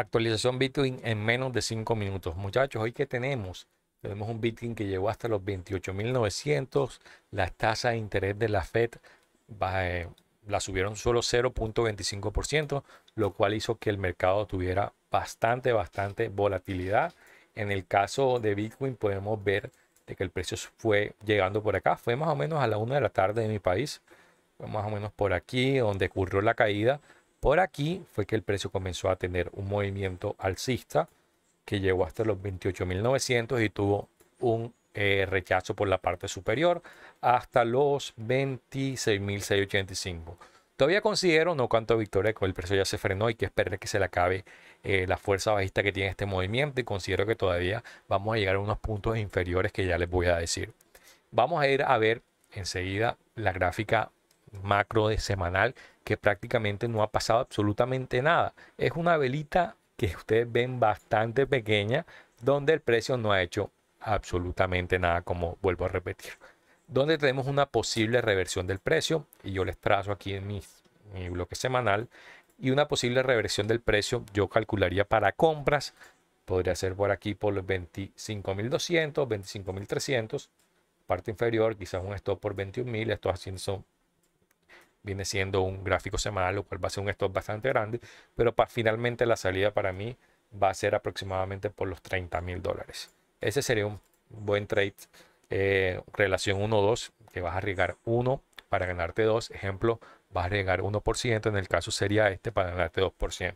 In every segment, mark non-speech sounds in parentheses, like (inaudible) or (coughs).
actualización Bitcoin en menos de 5 minutos. Muchachos, hoy que tenemos, tenemos un Bitcoin que llegó hasta los 28.900. Las tasas de interés de la Fed eh, la subieron solo 0.25%, lo cual hizo que el mercado tuviera bastante, bastante volatilidad. En el caso de Bitcoin podemos ver de que el precio fue llegando por acá. Fue más o menos a la 1 de la tarde en mi país. Fue más o menos por aquí donde ocurrió la caída. Por aquí fue que el precio comenzó a tener un movimiento alcista que llegó hasta los 28.900 y tuvo un eh, rechazo por la parte superior hasta los 26.685. Todavía considero no cuanto victoria, que el precio ya se frenó y que espera que se le acabe eh, la fuerza bajista que tiene este movimiento y considero que todavía vamos a llegar a unos puntos inferiores que ya les voy a decir. Vamos a ir a ver enseguida la gráfica macro de semanal que prácticamente no ha pasado absolutamente nada. Es una velita que ustedes ven bastante pequeña donde el precio no ha hecho absolutamente nada como vuelvo a repetir. Donde tenemos una posible reversión del precio y yo les trazo aquí en mi, bloque semanal y una posible reversión del precio yo calcularía para compras podría ser por aquí por los 25.200, 25.300, parte inferior, quizás un stop por 21.000, estos haciendo son viene siendo un gráfico semanal, lo cual va a ser un stop bastante grande, pero para, finalmente la salida para mí va a ser aproximadamente por los 30 mil dólares. Ese sería un buen trade, eh, relación 1-2, que vas a arriesgar 1 para ganarte 2. Ejemplo, vas a arriesgar 1%, en el caso sería este para ganarte 2%.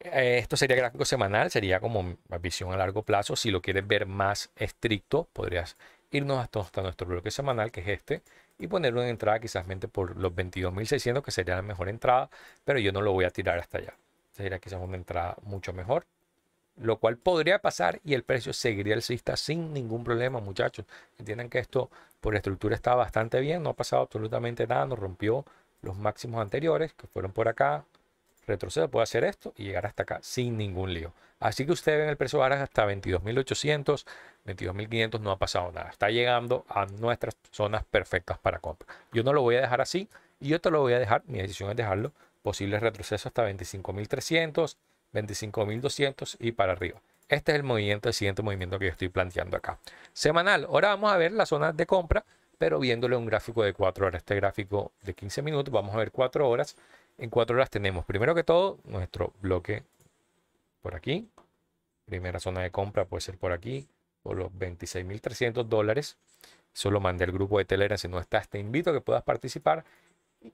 Eh, esto sería gráfico semanal, sería como visión a largo plazo. Si lo quieres ver más estricto, podrías irnos hasta nuestro bloque semanal, que es este, y poner una entrada quizás por los 22.600 que sería la mejor entrada, pero yo no lo voy a tirar hasta allá. Sería quizás una entrada mucho mejor, lo cual podría pasar y el precio seguiría el cista sin ningún problema, muchachos. Entiendan que esto por estructura está bastante bien, no ha pasado absolutamente nada, no rompió los máximos anteriores que fueron por acá, Retroceso puede hacer esto y llegar hasta acá sin ningún lío. Así que usted ven el precio barra hasta 22.800, 22.500, no ha pasado nada. Está llegando a nuestras zonas perfectas para compra. Yo no lo voy a dejar así y yo te lo voy a dejar, mi decisión es dejarlo, posible retroceso hasta 25.300, 25.200 y para arriba. Este es el movimiento, el siguiente movimiento que yo estoy planteando acá. Semanal, ahora vamos a ver la zona de compra, pero viéndole un gráfico de 4 horas. Este gráfico de 15 minutos, vamos a ver 4 horas en cuatro horas tenemos, primero que todo, nuestro bloque por aquí. Primera zona de compra puede ser por aquí, por los 26.300 dólares. Solo mandé al grupo de Telegram. Si no está, te invito a que puedas participar. (coughs)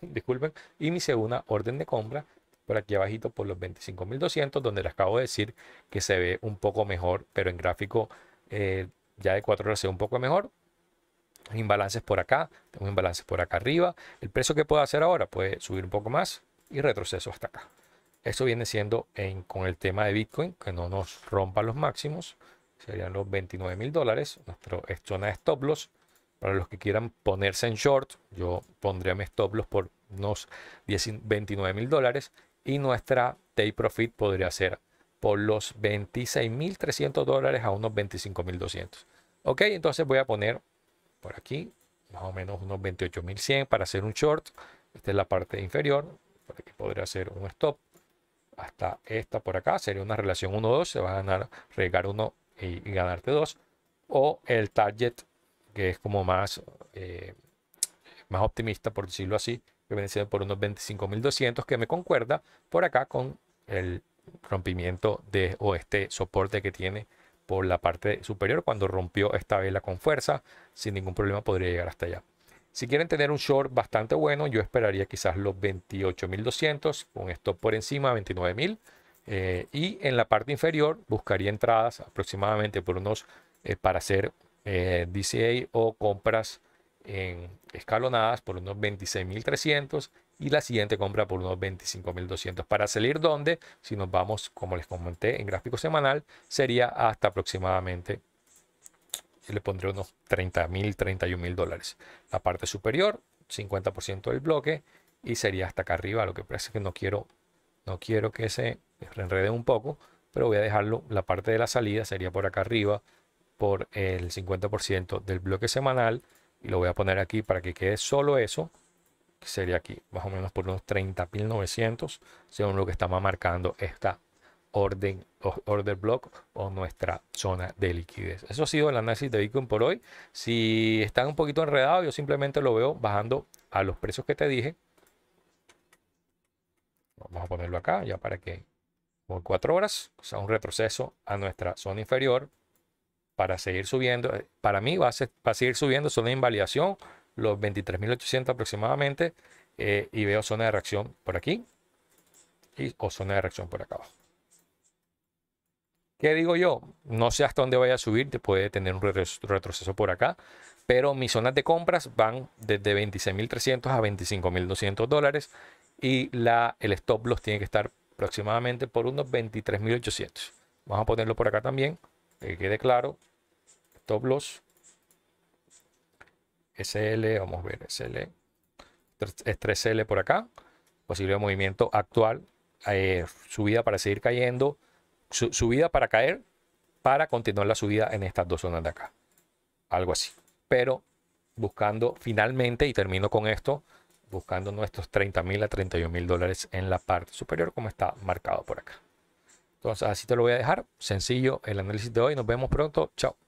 Disculpen. Y mi segunda orden de compra por aquí abajito por los 25.200, donde les acabo de decir que se ve un poco mejor, pero en gráfico eh, ya de cuatro horas se ve un poco mejor imbalances por acá, tengo imbalances por acá arriba. El precio que puedo hacer ahora puede subir un poco más y retroceso hasta acá. eso viene siendo con el tema de Bitcoin, que no nos rompa los máximos, serían los 29 mil dólares, nuestra zona de stop loss. Para los que quieran ponerse en short, yo pondría mi stop loss por unos 10, 29 mil dólares y nuestra take profit podría ser por los mil 26.300 dólares a unos mil 25.200. Ok, entonces voy a poner por aquí, más o menos unos 28.100 para hacer un short. Esta es la parte inferior, por aquí podría hacer un stop. Hasta esta por acá sería una relación 1-2, se va a ganar, regar uno y, ganarte dos. O el target, que es como más, eh, más optimista, por decirlo así, que viene por unos 25.200, que me concuerda por acá con el rompimiento de o este soporte que tiene por la parte superior cuando rompió esta vela con fuerza. Sin ningún problema podría llegar hasta allá. Si quieren tener un short bastante bueno, yo esperaría quizás los 28.200 con stop por encima, 29.000. Eh, y en la parte inferior buscaría entradas aproximadamente por unos eh, para hacer eh, DCA o compras en escalonadas por unos 26.300 y la siguiente compra por unos 25.200 para salir dónde, si nos vamos, como les comenté, en gráfico semanal, sería hasta aproximadamente, le pondré unos 30.000, 31.000 dólares. La parte superior, 50% del bloque y sería hasta acá arriba, lo que parece es que no quiero, no quiero que se enrede un poco, pero voy a dejarlo, la parte de la salida sería por acá arriba, por el 50% del bloque semanal y lo voy a poner aquí para que quede solo eso sería aquí, más o menos por unos 30.900, según lo que estamos marcando esta orden order block o nuestra zona de liquidez. Eso ha sido el análisis de Bitcoin por hoy. Si están un poquito enredados, yo simplemente lo veo bajando a los precios que te dije. Vamos a ponerlo acá ya para que por cuatro horas, o sea, un retroceso a nuestra zona inferior para seguir subiendo. Para mí va a, va seguir subiendo, es una invalidación los 23.800 aproximadamente eh, y veo zona de reacción por aquí y, o zona de reacción por acá abajo. ¿Qué digo yo? No sé hasta dónde vaya a subir, Puede tener un retroceso por acá, pero mis zonas de compras van desde 26.300 a 25.200 dólares y la, el stop loss tiene que estar aproximadamente por unos 23.800. Vamos a ponerlo por acá también, que quede claro. Stop loss SL, vamos a ver, SL, 3, l por acá, posible movimiento actual, eh, subida para seguir cayendo, subida para caer, para continuar la subida en estas dos zonas de acá, algo así. Pero buscando finalmente, y termino con esto, buscando nuestros 30 mil a 31 mil dólares en la parte superior, como está marcado por acá. Entonces, así te lo voy a dejar. Sencillo el análisis de hoy. Nos vemos pronto. Chao.